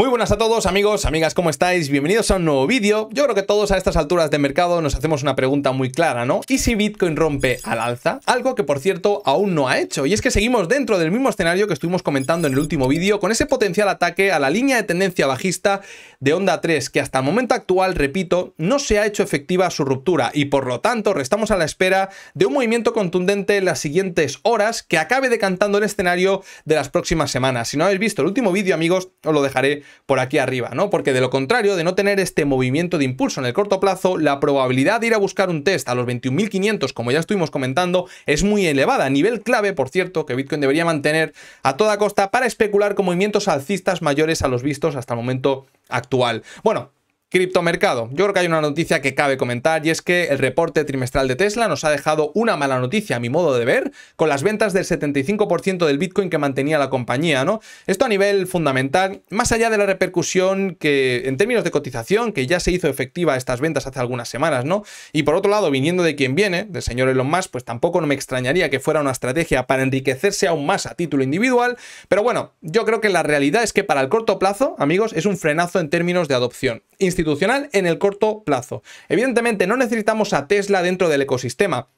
Muy buenas a todos amigos, amigas, ¿cómo estáis? Bienvenidos a un nuevo vídeo. Yo creo que todos a estas alturas de mercado nos hacemos una pregunta muy clara, ¿no? ¿Y si Bitcoin rompe al alza? Algo que por cierto aún no ha hecho. Y es que seguimos dentro del mismo escenario que estuvimos comentando en el último vídeo con ese potencial ataque a la línea de tendencia bajista de onda 3 que hasta el momento actual, repito, no se ha hecho efectiva su ruptura y por lo tanto restamos a la espera de un movimiento contundente en las siguientes horas que acabe decantando el escenario de las próximas semanas. Si no habéis visto el último vídeo amigos, os lo dejaré por aquí arriba, ¿no? Porque de lo contrario, de no tener este movimiento de impulso en el corto plazo, la probabilidad de ir a buscar un test a los 21.500, como ya estuvimos comentando, es muy elevada. Nivel clave, por cierto, que Bitcoin debería mantener a toda costa para especular con movimientos alcistas mayores a los vistos hasta el momento actual. Bueno, Criptomercado. Yo creo que hay una noticia que cabe comentar y es que el reporte trimestral de Tesla nos ha dejado una mala noticia a mi modo de ver, con las ventas del 75% del Bitcoin que mantenía la compañía, ¿no? Esto a nivel fundamental, más allá de la repercusión que en términos de cotización que ya se hizo efectiva estas ventas hace algunas semanas, ¿no? Y por otro lado, viniendo de quien viene, del señor Elon Musk, pues tampoco no me extrañaría que fuera una estrategia para enriquecerse aún más a título individual, pero bueno, yo creo que la realidad es que para el corto plazo, amigos, es un frenazo en términos de adopción institucional en el corto plazo. Evidentemente no necesitamos a Tesla dentro del ecosistema,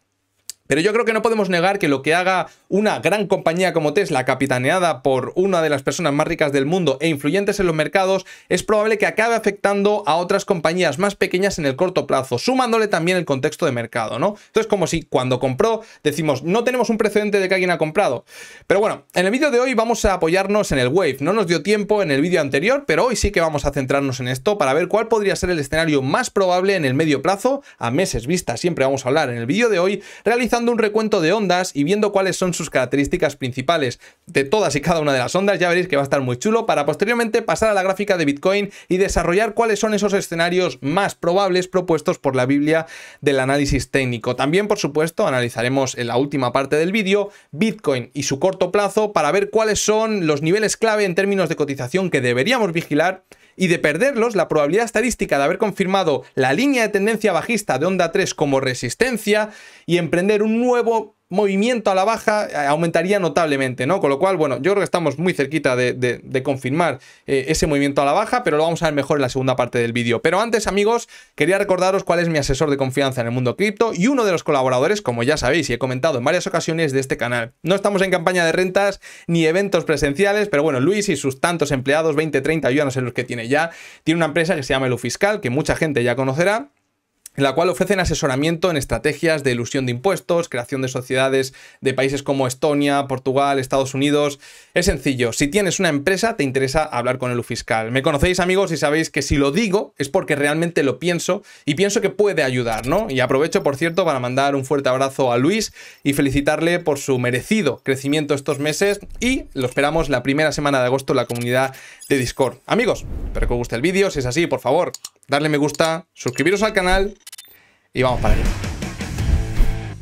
pero yo creo que no podemos negar que lo que haga una gran compañía como Tesla, capitaneada por una de las personas más ricas del mundo e influyentes en los mercados, es probable que acabe afectando a otras compañías más pequeñas en el corto plazo, sumándole también el contexto de mercado, ¿no? Entonces, como si cuando compró decimos, no tenemos un precedente de que alguien ha comprado. Pero bueno, en el vídeo de hoy vamos a apoyarnos en el Wave. No nos dio tiempo en el vídeo anterior, pero hoy sí que vamos a centrarnos en esto para ver cuál podría ser el escenario más probable en el medio plazo, a meses vista, siempre vamos a hablar en el vídeo de hoy, realizando un recuento de ondas y viendo cuáles son sus características principales de todas y cada una de las ondas, ya veréis que va a estar muy chulo para posteriormente pasar a la gráfica de Bitcoin y desarrollar cuáles son esos escenarios más probables propuestos por la Biblia del análisis técnico. También, por supuesto, analizaremos en la última parte del vídeo Bitcoin y su corto plazo para ver cuáles son los niveles clave en términos de cotización que deberíamos vigilar y de perderlos, la probabilidad estadística de haber confirmado la línea de tendencia bajista de onda 3 como resistencia y emprender un nuevo movimiento a la baja eh, aumentaría notablemente, ¿no? Con lo cual, bueno, yo creo que estamos muy cerquita de, confirmar eh, ese movimiento a la baja, pero lo vamos a ver mejor en la segunda parte del vídeo. Pero antes, amigos, quería recordaros cuál es mi asesor de confianza en el mundo cripto y uno de los colaboradores, como ya sabéis y he comentado en varias ocasiones de este canal. No estamos en campaña de rentas ni eventos presenciales, pero bueno, Luis y sus tantos empleados, 20, 30, yo no sé los que tiene ya, tiene una empresa que se llama Lufiscal, que mucha gente ya conocerá en la cual ofrecen asesoramiento en estrategias de ilusión de impuestos, creación de sociedades de países como Estonia, Portugal, Estados Unidos. Es sencillo, si tienes una empresa te interesa hablar con el fiscal. Me conocéis amigos y sabéis que si lo digo es porque realmente lo pienso y pienso que puede ayudar, ¿no? Y aprovecho, por cierto, para mandar un fuerte abrazo a Luis y felicitarle por su merecido crecimiento estos meses y lo esperamos la primera semana de agosto en la comunidad de Discord. Amigos, espero que os guste el vídeo, si es así, por favor, darle me gusta, suscribiros al canal y vamos para allá.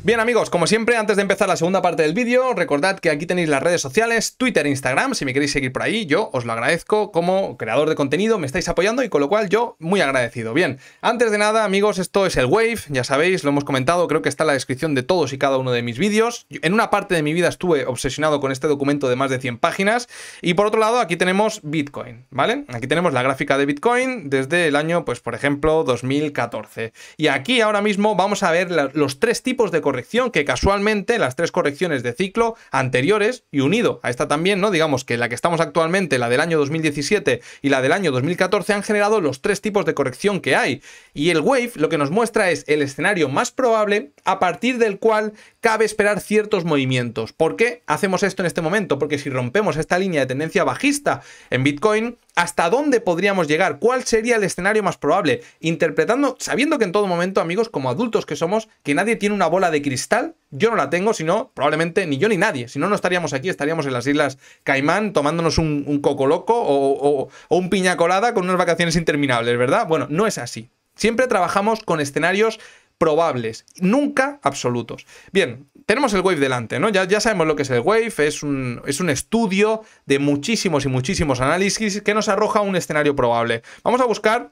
Bien amigos, como siempre, antes de empezar la segunda parte del vídeo, recordad que aquí tenéis las redes sociales, Twitter, e Instagram, si me queréis seguir por ahí, yo os lo agradezco como creador de contenido, me estáis apoyando y con lo cual yo muy agradecido. Bien, antes de nada amigos, esto es el Wave, ya sabéis, lo hemos comentado, creo que está en la descripción de todos y cada uno de mis vídeos. En una parte de mi vida estuve obsesionado con este documento de más de 100 páginas y por otro lado aquí tenemos Bitcoin, ¿vale? Aquí tenemos la gráfica de Bitcoin desde el año, pues por ejemplo, 2014. Y aquí ahora mismo vamos a ver los tres tipos de corrección que casualmente las tres correcciones de ciclo anteriores y unido a esta también, ¿no? Digamos que la que estamos actualmente, la del año 2017 y la del año 2014 han generado los tres tipos de corrección que hay. Y el wave lo que nos muestra es el escenario más probable a partir del cual cabe esperar ciertos movimientos. ¿Por qué hacemos esto en este momento? Porque si rompemos esta línea de tendencia bajista en Bitcoin, ¿Hasta dónde podríamos llegar? ¿Cuál sería el escenario más probable? Interpretando, sabiendo que en todo momento, amigos, como adultos que somos, que nadie tiene una bola de cristal, yo no la tengo, sino probablemente ni yo ni nadie. Si no, no estaríamos aquí, estaríamos en las Islas Caimán tomándonos un, coco loco o, o un piña colada con unas vacaciones interminables, ¿verdad? Bueno, no es así. Siempre trabajamos con escenarios probables, nunca absolutos. Bien, tenemos el Wave delante, ¿no? Ya, ya, sabemos lo que es el Wave, es un, es un estudio de muchísimos y muchísimos análisis que nos arroja un escenario probable. Vamos a buscar,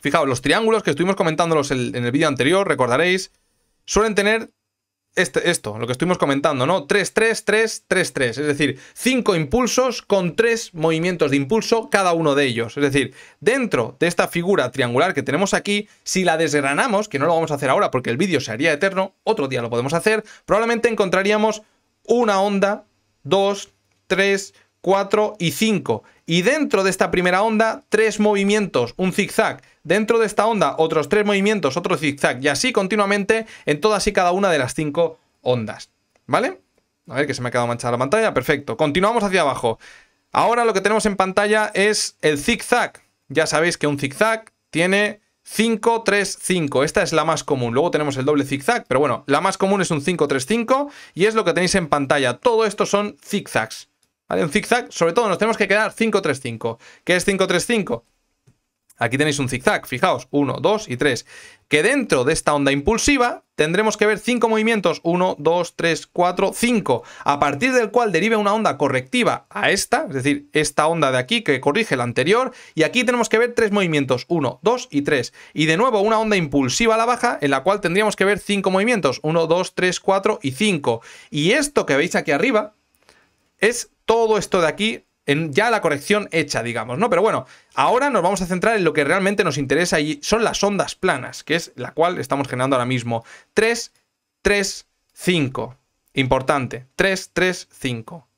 fijaos, los triángulos que estuvimos comentándolos en el vídeo anterior, recordaréis, suelen tener este, esto, lo que estuvimos comentando, ¿no? 3, 3, 3, 3, 3. Es decir, 5 impulsos con 3 movimientos de impulso cada uno de ellos. Es decir, dentro de esta figura triangular que tenemos aquí, si la desgranamos, que no lo vamos a hacer ahora porque el vídeo se haría eterno, otro día lo podemos hacer, probablemente encontraríamos una onda, 2, 3, 4 y 5. Y dentro de esta primera onda, 3 movimientos, un zigzag Dentro de esta onda, otros tres movimientos, otro zigzag y así continuamente en todas y cada una de las cinco ondas. ¿Vale? A ver que se me ha quedado manchada la pantalla. Perfecto. Continuamos hacia abajo. Ahora lo que tenemos en pantalla es el zigzag. Ya sabéis que un zigzag tiene 5, 3, 5. Esta es la más común. Luego tenemos el doble zigzag, pero bueno, la más común es un 5, 3, 5 y es lo que tenéis en pantalla. Todo esto son zigzags. ¿Vale? Un zigzag, sobre todo nos tenemos que quedar 5, 3, 5. ¿Qué es 5, 3, 5? Aquí tenéis un zigzag, fijaos, 1, 2 y 3. Que dentro de esta onda impulsiva tendremos que ver 5 movimientos, 1, 2, 3, 4, 5, a partir del cual derive una onda correctiva a esta, es decir, esta onda de aquí que corrige la anterior, y aquí tenemos que ver 3 movimientos, 1, 2 y 3. Y de nuevo una onda impulsiva a la baja en la cual tendríamos que ver 5 movimientos, 1, 2, 3, 4 y 5. Y esto que veis aquí arriba es todo esto de aquí ya la corrección hecha, digamos, ¿no? Pero bueno, ahora nos vamos a centrar en lo que realmente nos interesa y son las ondas planas, que es la cual estamos generando ahora mismo. 3, 3, 5. Importante. 3, 3, 5.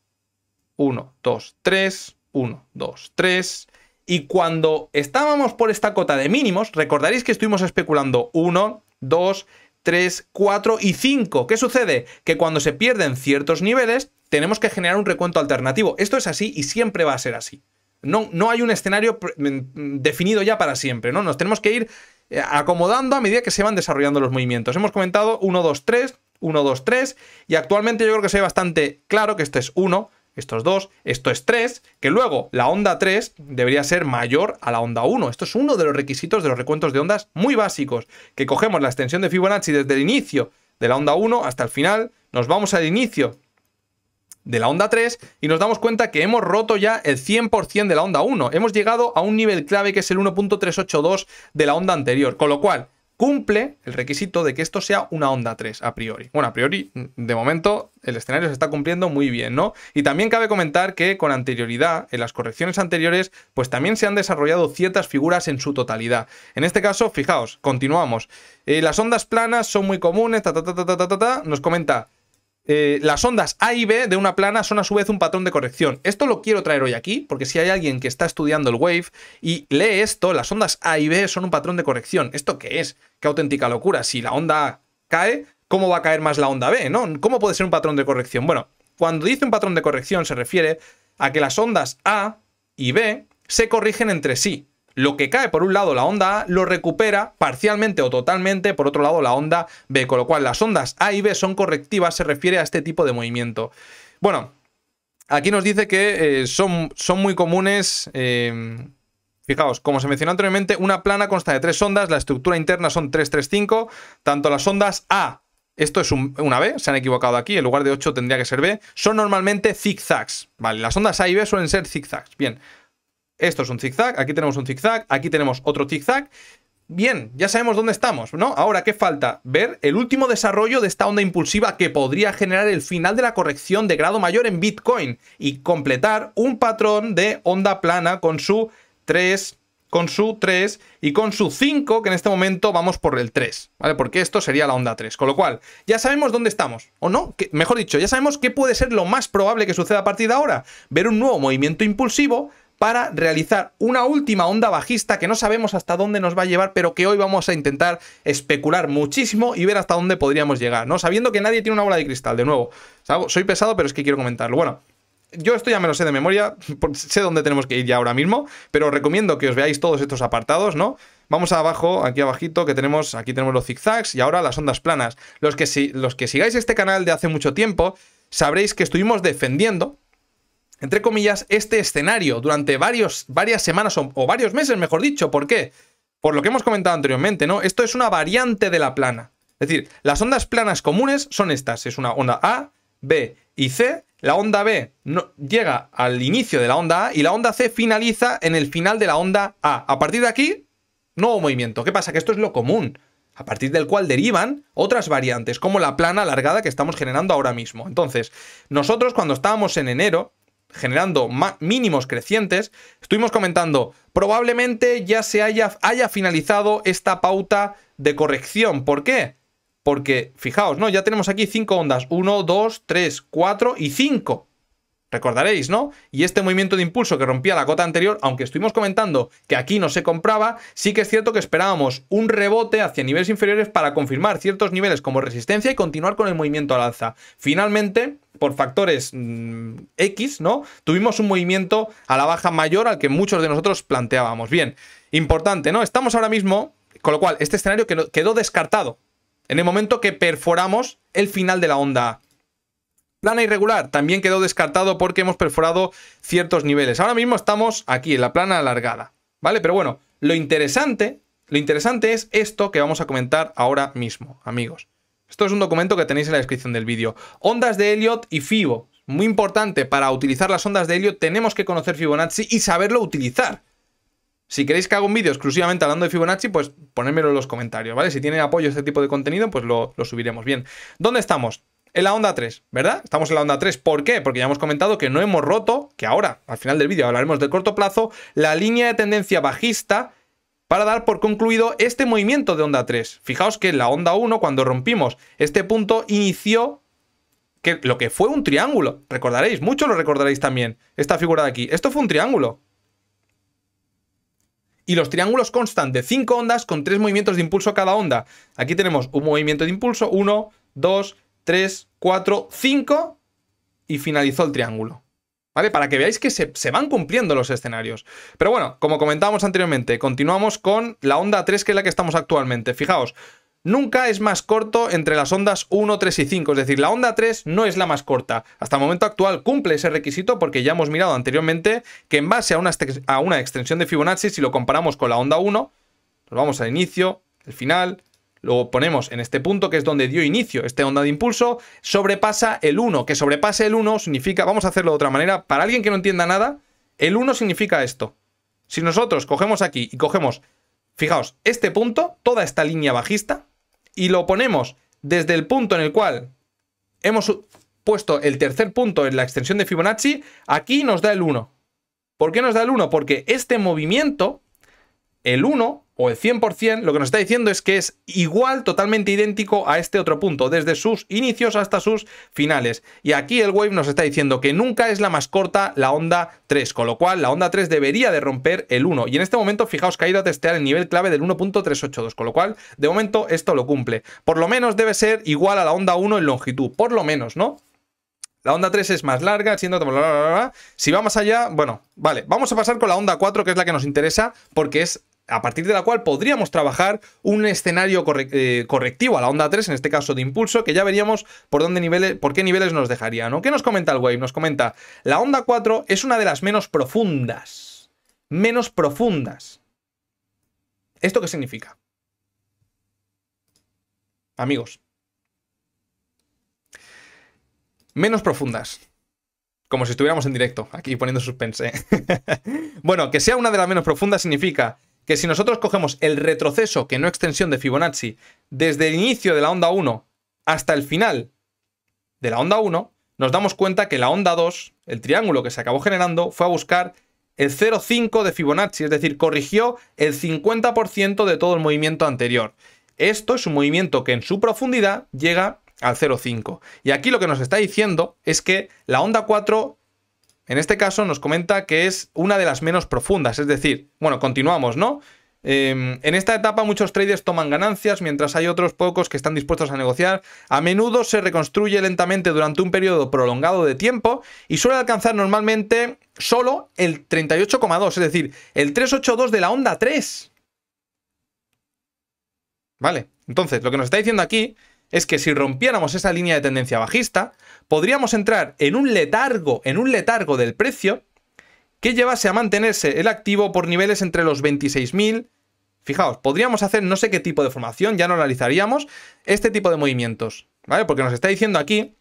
1, 2, 3, 1, 2, 3. Y cuando estábamos por esta cota de mínimos, recordaréis que estuvimos especulando 1, 2, 3, 4 y 5. ¿Qué sucede? Que cuando se pierden ciertos niveles, tenemos que generar un recuento alternativo. Esto es así y siempre va a ser así. No, no hay un escenario mm, definido ya para siempre, ¿no? Nos tenemos que ir eh, acomodando a medida que se van desarrollando los movimientos. Hemos comentado 1, 2, 3, 1, 2, 3, y actualmente yo creo que se ve bastante claro que esto es 1, estos 2, esto es 3, que luego la onda 3 debería ser mayor a la onda 1. Esto es uno de los requisitos de los recuentos de ondas muy básicos, que cogemos la extensión de Fibonacci desde el inicio de la onda 1 hasta el final, nos vamos al inicio de la onda 3 y nos damos cuenta que hemos roto ya el 100% de la onda 1. Hemos llegado a un nivel clave que es el 1.382 de la onda anterior, con lo cual cumple el requisito de que esto sea una onda 3 a priori. Bueno, a priori, mm, de momento, el escenario se está cumpliendo muy bien, ¿no? Y también cabe comentar que con anterioridad, en las correcciones anteriores, pues también se han desarrollado ciertas figuras en su totalidad. En este caso, fijaos, continuamos. Eh, las ondas planas son muy comunes, nos comenta eh, las ondas A y B de una plana son a su vez un patrón de corrección. Esto lo quiero traer hoy aquí, porque si hay alguien que está estudiando el wave y lee esto, las ondas A y B son un patrón de corrección. ¿Esto qué es? Qué auténtica locura. Si la onda A cae, ¿cómo va a caer más la onda B? ¿no? ¿Cómo puede ser un patrón de corrección? Bueno, cuando dice un patrón de corrección se refiere a que las ondas A y B se corrigen entre sí lo que cae por un lado la onda A lo recupera parcialmente o totalmente por otro lado la onda B, con lo cual las ondas A y B son correctivas, se refiere a este tipo de movimiento. Bueno, aquí nos dice que eh, son, son, muy comunes... Em, fijaos, como se mencionó anteriormente, una plana consta de tres ondas, la estructura interna son 335, tanto las ondas A, esto es una B, se han equivocado aquí, en lugar de 8 tendría que ser B, son normalmente zigzags, ¿vale? Las ondas A y B suelen ser zigzags, bien. Esto es un zigzag, aquí tenemos un zigzag, aquí tenemos otro zigzag. Bien, ya sabemos dónde estamos, ¿no? Ahora, ¿qué falta? Ver el último desarrollo de esta onda impulsiva que podría generar el final de la corrección de grado mayor en Bitcoin y completar un patrón de onda plana con su 3, con su 3 y con su 5, que en este momento vamos por el 3, ¿vale? Porque esto sería la onda 3. Con lo cual, ya sabemos dónde estamos, ¿o no? mejor dicho, ya sabemos qué puede ser lo más probable que suceda a partir de ahora. Ver un nuevo movimiento impulsivo para realizar una última onda bajista que no sabemos hasta dónde nos va a llevar, pero que hoy vamos a intentar especular muchísimo y ver hasta dónde podríamos llegar, ¿no? Sabiendo que nadie tiene una bola de cristal, de nuevo. Soy pesado, pero es que quiero comentarlo. Bueno, yo esto ya me lo sé de memoria, sé dónde tenemos que ir ya ahora mismo, pero os recomiendo que os veáis todos estos apartados, ¿no? Vamos abajo, aquí abajito, que tenemos, aquí tenemos los zigzags y ahora las ondas planas. Los que, si, los que sigáis este canal de hace mucho tiempo, sabréis que estuvimos defendiendo entre comillas, este escenario durante varios, varias semanas o, varios meses, mejor dicho. ¿Por qué? Por lo que hemos comentado anteriormente, ¿no? Esto es una variante de la plana. Es decir, las ondas planas comunes son estas. Es una onda A, B y C. La onda B llega al inicio de la onda A y la onda C finaliza en el final de la onda A. A partir de aquí, nuevo movimiento. ¿Qué pasa? Que esto es lo común, a partir del cual derivan otras variantes, como la plana alargada que estamos generando ahora mismo. Entonces, nosotros cuando estábamos en enero, generando mínimos crecientes, estuvimos comentando, probablemente ya se haya, finalizado esta pauta de corrección. ¿Por qué? Porque, fijaos, ¿no? Ya tenemos aquí cinco ondas. 1, 2, 3, 4 y 5. Recordaréis, ¿no? Y este movimiento de impulso que rompía la cota anterior, aunque estuvimos comentando que aquí no se compraba, sí que es cierto que esperábamos un rebote hacia niveles inferiores para confirmar ciertos niveles como resistencia y continuar con el movimiento al alza. Finalmente, por factores mm, X, ¿no? Tuvimos un movimiento a la baja mayor al que muchos de nosotros planteábamos. Bien, importante, ¿no? Estamos ahora mismo, con lo cual, este escenario quedó descartado en el momento que perforamos el final de la onda Plana irregular también quedó descartado porque hemos perforado ciertos niveles. Ahora mismo estamos aquí, en la plana alargada, ¿vale? Pero bueno, lo interesante, lo interesante es esto que vamos a comentar ahora mismo, amigos. Esto es un documento que tenéis en la descripción del vídeo. Ondas de Elliot y FIBO. Muy importante, para utilizar las ondas de Elliot tenemos que conocer Fibonacci y saberlo utilizar. Si queréis que haga un vídeo exclusivamente hablando de Fibonacci, pues ponedmelo en los comentarios, ¿vale? Si tienen apoyo este tipo de contenido, pues lo, subiremos bien. ¿Dónde estamos? en la onda 3, ¿verdad? Estamos en la onda 3. ¿Por qué? Porque ya hemos comentado que no hemos roto, que ahora, al final del vídeo, hablaremos del corto plazo, la línea de tendencia bajista para dar por concluido este movimiento de onda 3. Fijaos que la onda 1, cuando rompimos este punto, inició que lo que fue un triángulo. Recordaréis, mucho lo recordaréis también, esta figura de aquí. Esto fue un triángulo. Y los triángulos constan de 5 ondas con 3 movimientos de impulso cada onda. Aquí tenemos un movimiento de impulso, 1, 2, 3, 4, 5 y finalizó el triángulo. ¿Vale? Para que veáis que se, van cumpliendo los escenarios. Pero bueno, como comentábamos anteriormente, continuamos con la onda 3, que es la que estamos actualmente. Fijaos, nunca es más corto entre las ondas 1, 3 y 5. Es decir, la onda 3 no es la más corta. Hasta el momento actual cumple ese requisito porque ya hemos mirado anteriormente que en base a una, extensión de Fibonacci, si lo comparamos con la onda 1, nos vamos al inicio, el final, lo ponemos en este punto que es donde dio inicio esta onda de impulso, sobrepasa el 1. Que sobrepase el 1 significa, vamos a hacerlo de otra manera, para alguien que no entienda nada, el 1 significa esto. Si nosotros cogemos aquí y cogemos, fijaos, este punto, toda esta línea bajista, y lo ponemos desde el punto en el cual hemos puesto el tercer punto en la extensión de Fibonacci, aquí nos da el 1. ¿Por qué nos da el 1? Porque este movimiento, el 1, o el 100%, lo que nos está diciendo es que es igual, totalmente idéntico a este otro punto, desde sus inicios hasta sus finales. Y aquí el wave nos está diciendo que nunca es la más corta la onda 3, con lo cual la onda 3 debería de romper el 1. Y en este momento, fijaos que ha ido a testear el nivel clave del 1.382, con lo cual, de momento, esto lo cumple. Por lo menos debe ser igual a la onda 1 en longitud, por lo menos, ¿no? La onda 3 es más larga, siendo... Bla, bla, bla, si vamos allá, bueno, vale. Vamos a pasar con la onda 4, que es la que nos interesa, porque es a partir de la cual podríamos trabajar un escenario eh, correctivo a la onda 3, en este caso de impulso, que ya veríamos por, dónde niveles, por qué niveles nos dejaría. ¿no? ¿Qué nos comenta el Wave? Nos comenta, la onda 4 es una de las menos profundas. Menos profundas. ¿Esto qué significa? Amigos. Menos profundas como si estuviéramos en directo, aquí poniendo suspense. ¿eh? bueno, que sea una de las menos profundas significa que si nosotros cogemos el retroceso, que no extensión de Fibonacci, desde el inicio de la onda 1 hasta el final de la onda 1, nos damos cuenta que la onda 2, el triángulo que se acabó generando, fue a buscar el 0,5 de Fibonacci, es decir, corrigió el 50% de todo el movimiento anterior. Esto es un movimiento que en su profundidad llega al 0,5. Y aquí lo que nos está diciendo es que la onda 4 en este caso nos comenta que es una de las menos profundas, es decir, bueno, continuamos, ¿no? Em, en esta etapa muchos traders toman ganancias mientras hay otros pocos que están dispuestos a negociar. A menudo se reconstruye lentamente durante un periodo prolongado de tiempo y suele alcanzar normalmente solo el 38,2, es decir, el 382 de la onda 3. Vale, entonces lo que nos está diciendo aquí es que si rompiéramos esa línea de tendencia bajista, podríamos entrar en un letargo, en un letargo del precio que llevase a mantenerse el activo por niveles entre los 26.000 Fijaos, podríamos hacer no sé qué tipo de formación, ya no analizaríamos este tipo de movimientos, ¿vale? Porque nos está diciendo aquí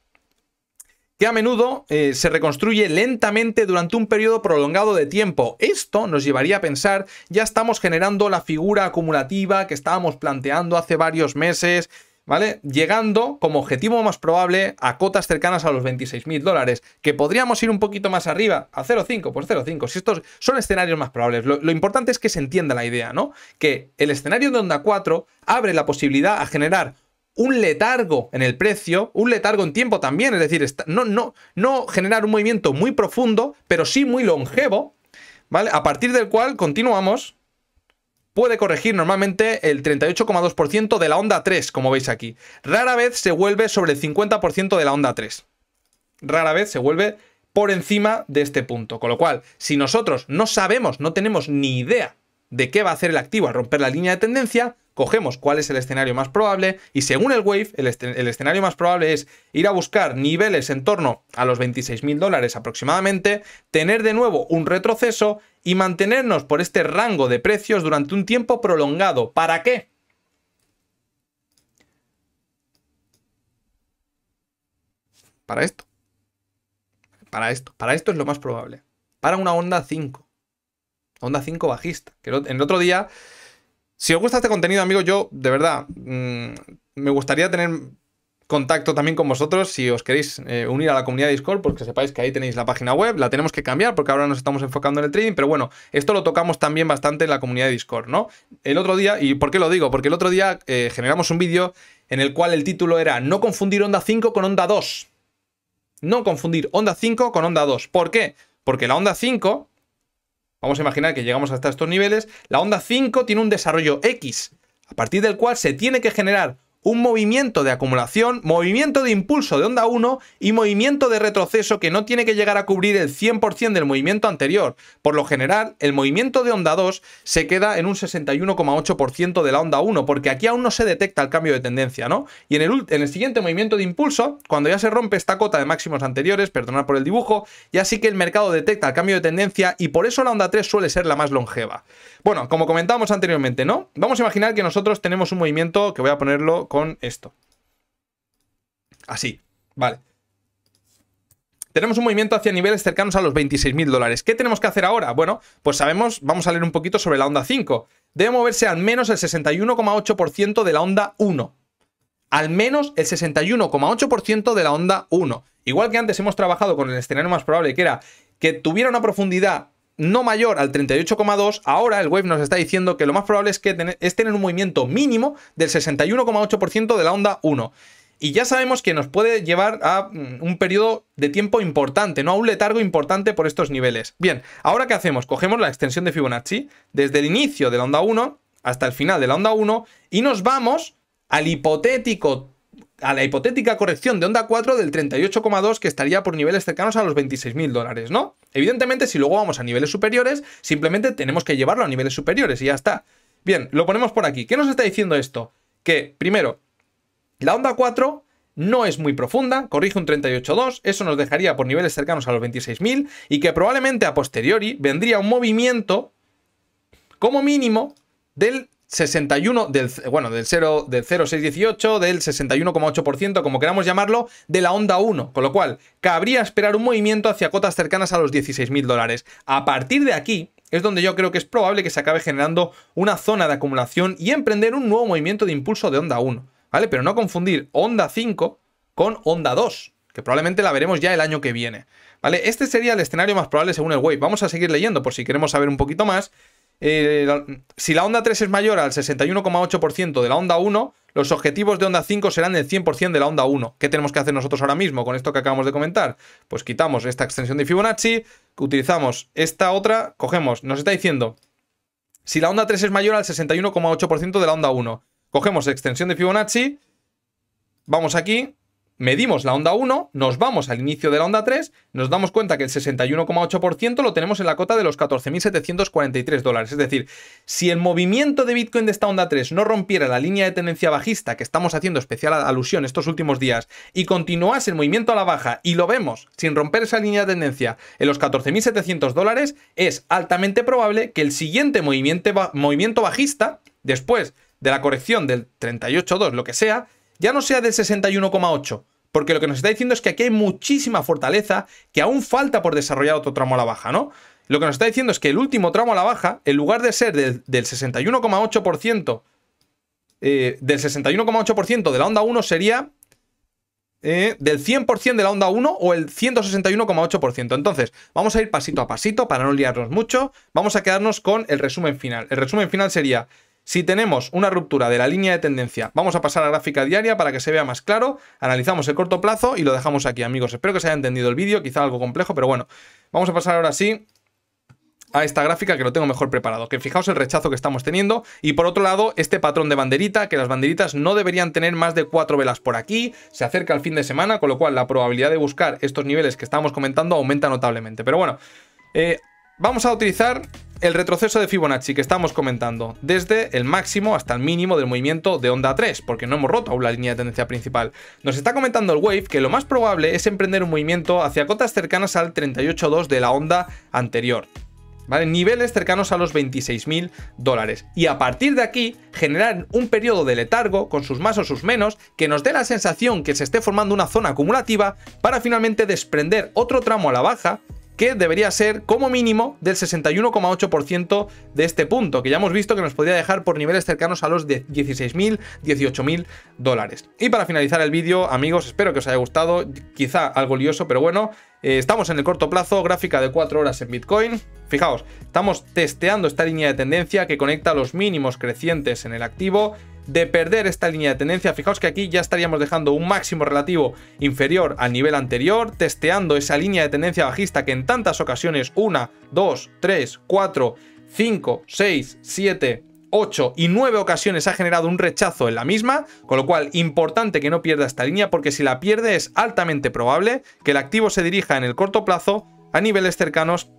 que a menudo eh, se reconstruye lentamente durante un periodo prolongado de tiempo. Esto nos llevaría a pensar, ya estamos generando la figura acumulativa que estábamos planteando hace varios meses, ¿vale? Llegando como objetivo más probable a cotas cercanas a los 26.000 dólares, que podríamos ir un poquito más arriba, a 0,5, por 0,5, si estos son escenarios más probables. Lo, importante es que se entienda la idea, ¿no? Que el escenario de onda 4 abre la posibilidad a generar un letargo en el precio, un letargo en tiempo también, es decir, no, no, no generar un movimiento muy profundo, pero sí muy longevo, ¿vale? A partir del cual continuamos puede corregir normalmente el 38,2% de la onda 3, como veis aquí. Rara vez se vuelve sobre el 50% de la onda 3. Rara vez se vuelve por encima de este punto. Con lo cual, si nosotros no sabemos, no tenemos ni idea de qué va a hacer el activo al romper la línea de tendencia, cogemos cuál es el escenario más probable y según el Wave, el, escenario más probable es ir a buscar niveles en torno a los 26 dólares aproximadamente, tener de nuevo un retroceso y mantenernos por este rango de precios durante un tiempo prolongado. ¿Para qué? Para esto. Para esto. Para esto es lo más probable. Para una onda 5. Onda 5 bajista. Que en el otro día... Si os gusta este contenido, amigo, yo de verdad mm, me gustaría tener contacto también con vosotros si os queréis eh, unir a la comunidad de Discord, porque sepáis que ahí tenéis la página web, la tenemos que cambiar porque ahora nos estamos enfocando en el trading, pero bueno, esto lo tocamos también bastante en la comunidad de Discord, ¿no? El otro día, ¿y por qué lo digo? Porque el otro día eh, generamos un vídeo en el cual el título era No confundir onda 5 con onda 2. No confundir onda 5 con onda 2. ¿Por qué? Porque la onda 5, vamos a imaginar que llegamos hasta estos niveles, la onda 5 tiene un desarrollo X, a partir del cual se tiene que generar un movimiento de acumulación, movimiento de impulso de onda 1 y movimiento de retroceso que no tiene que llegar a cubrir el 100% del movimiento anterior. Por lo general, el movimiento de onda 2 se queda en un 61,8% de la onda 1, porque aquí aún no se detecta el cambio de tendencia, ¿no? Y en el, en el siguiente movimiento de impulso, cuando ya se rompe esta cota de máximos anteriores, perdonad por el dibujo, ya sí que el mercado detecta el cambio de tendencia y por eso la onda 3 suele ser la más longeva. Bueno, como comentábamos anteriormente, ¿no? Vamos a imaginar que nosotros tenemos un movimiento que voy a ponerlo con esto. Así, vale. Tenemos un movimiento hacia niveles cercanos a los 26.000 dólares. ¿Qué tenemos que hacer ahora? Bueno, pues sabemos, vamos a leer un poquito sobre la onda 5. Debe moverse al menos el 61,8% de la onda 1. Al menos el 61,8% de la onda 1. Igual que antes hemos trabajado con el escenario más probable, que era que tuviera una profundidad no mayor al 38,2, ahora el Wave nos está diciendo que lo más probable es que tener un movimiento mínimo del 61,8% de la onda 1. Y ya sabemos que nos puede llevar a mm, un periodo de tiempo importante, ¿no? A un letargo importante por estos niveles. Bien, ahora ¿qué hacemos? Cogemos la extensión de Fibonacci desde el inicio de la onda 1 hasta el final de la onda 1 y nos vamos al hipotético a la hipotética corrección de onda 4 del 38,2 que estaría por niveles cercanos a los 26.000 dólares, ¿no? Evidentemente, si luego vamos a niveles superiores, simplemente tenemos que llevarlo a niveles superiores y ya está. Bien, lo ponemos por aquí. ¿Qué nos está diciendo esto? Que, primero, la onda 4 no es muy profunda, corrige un 38.2, eso nos dejaría por niveles cercanos a los 26.000 y que probablemente a posteriori vendría un movimiento como mínimo del 61 del bueno, del 0 del 0618, del 61,8%, como queramos llamarlo, de la onda 1, con lo cual cabría esperar un movimiento hacia cotas cercanas a los 16.000 dólares. A partir de aquí es donde yo creo que es probable que se acabe generando una zona de acumulación y emprender un nuevo movimiento de impulso de onda 1, ¿vale? Pero no confundir onda 5 con onda 2, que probablemente la veremos ya el año que viene. ¿Vale? Este sería el escenario más probable según el Wave. Vamos a seguir leyendo por si queremos saber un poquito más, eh, si la onda 3 es mayor al 61,8% de la onda 1, los objetivos de onda 5 serán del 100% de la onda 1. ¿Qué tenemos que hacer nosotros ahora mismo con esto que acabamos de comentar? Pues quitamos esta extensión de Fibonacci, utilizamos esta otra, cogemos, nos está diciendo, si la onda 3 es mayor al 61,8% de la onda 1, cogemos extensión de Fibonacci, vamos aquí, medimos la onda 1, nos vamos al inicio de la onda 3, nos damos cuenta que el 61,8% lo tenemos en la cota de los 14.743 dólares. Es decir, si el movimiento de Bitcoin de esta onda 3 no rompiera la línea de tendencia bajista que estamos haciendo especial alusión estos últimos días y continuase el movimiento a la baja y lo vemos sin romper esa línea de tendencia en los 14.700 dólares, es altamente probable que el siguiente movimiento, bajista, después de la corrección del 38.2, lo que sea, ya no sea del 61,8, porque lo que nos está diciendo es que aquí hay muchísima fortaleza que aún falta por desarrollar otro tramo a la baja, ¿no? Lo que nos está diciendo es que el último tramo a la baja, en lugar de ser del, 61,8%, del 61,8% eh, de la onda 1 sería eh, del 100% de la onda 1 o el 161,8%. Entonces, vamos a ir pasito a pasito para no liarnos mucho. Vamos a quedarnos con el resumen final. El resumen final sería si tenemos una ruptura de la línea de tendencia, vamos a pasar a gráfica diaria para que se vea más claro, analizamos el corto plazo y lo dejamos aquí, amigos. Espero que se haya entendido el vídeo, quizá algo complejo, pero bueno. Vamos a pasar ahora sí a esta gráfica que lo tengo mejor preparado, que fijaos el rechazo que estamos teniendo y por otro lado este patrón de banderita, que las banderitas no deberían tener más de cuatro velas por aquí, se acerca el fin de semana, con lo cual la probabilidad de buscar estos niveles que estamos comentando aumenta notablemente, pero bueno... Eh, Vamos a utilizar el retroceso de Fibonacci que estamos comentando, desde el máximo hasta el mínimo del movimiento de onda 3, porque no hemos roto aún la línea de tendencia principal. Nos está comentando el Wave que lo más probable es emprender un movimiento hacia cotas cercanas al 38.2 de la onda anterior. ¿Vale? Niveles cercanos a los 26.000 dólares. Y a partir de aquí, generar un periodo de letargo, con sus más o sus menos, que nos dé la sensación que se esté formando una zona acumulativa para finalmente desprender otro tramo a la baja que debería ser como mínimo del 61,8% de este punto, que ya hemos visto que nos podría dejar por niveles cercanos a los de 16.000, 18.000 dólares. Y para finalizar el vídeo, amigos, espero que os haya gustado, quizá algo lioso, pero bueno, eh, estamos en el corto plazo, gráfica de 4 horas en Bitcoin. Fijaos, estamos testeando esta línea de tendencia que conecta los mínimos crecientes en el activo. De perder esta línea de tendencia, fijaos que aquí ya estaríamos dejando un máximo relativo inferior al nivel anterior, testeando esa línea de tendencia bajista que en tantas ocasiones, 1, 2, 3, 4, 5, 6, 7, 8 y 9 ocasiones ha generado un rechazo en la misma, con lo cual importante que no pierda esta línea porque si la pierde es altamente probable que el activo se dirija en el corto plazo a niveles cercanos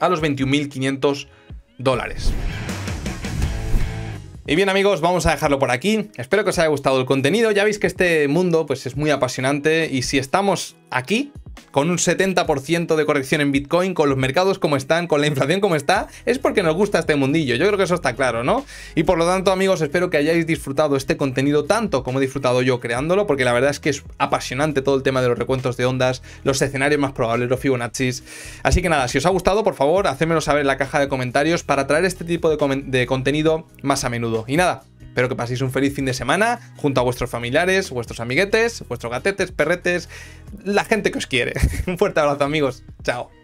a los 21.500 dólares. Y bien amigos, vamos a dejarlo por aquí. Espero que os haya gustado el contenido. Ya veis que este mundo pues, es muy apasionante y si estamos aquí con un 70% de corrección en Bitcoin, con los mercados como están, con la inflación como está, es porque nos gusta este mundillo. Yo creo que eso está claro, ¿no? Y por lo tanto, amigos, espero que hayáis disfrutado este contenido tanto como he disfrutado yo creándolo, porque la verdad es que es apasionante todo el tema de los recuentos de ondas, los escenarios más probables, los Fibonacci. Así que nada, si os ha gustado, por favor, hacémelo saber en la caja de comentarios para traer este tipo de, de contenido más a menudo. Y nada, Espero que paséis un feliz fin de semana junto a vuestros familiares, vuestros amiguetes, vuestros gatetes, perretes, la gente que os quiere. Un fuerte abrazo amigos, chao.